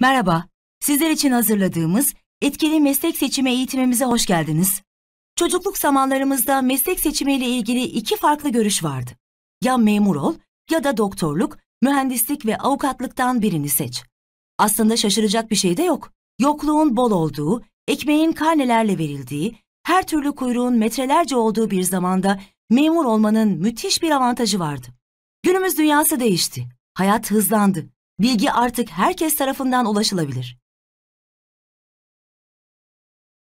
Merhaba, sizler için hazırladığımız etkili meslek seçimi eğitimimize hoş geldiniz. Çocukluk zamanlarımızda meslek seçimiyle ilgili iki farklı görüş vardı. Ya memur ol ya da doktorluk, mühendislik ve avukatlıktan birini seç. Aslında şaşıracak bir şey de yok. Yokluğun bol olduğu, ekmeğin karnelerle verildiği, her türlü kuyruğun metrelerce olduğu bir zamanda memur olmanın müthiş bir avantajı vardı. Günümüz dünyası değişti. Hayat hızlandı. Bilgi artık herkes tarafından ulaşılabilir.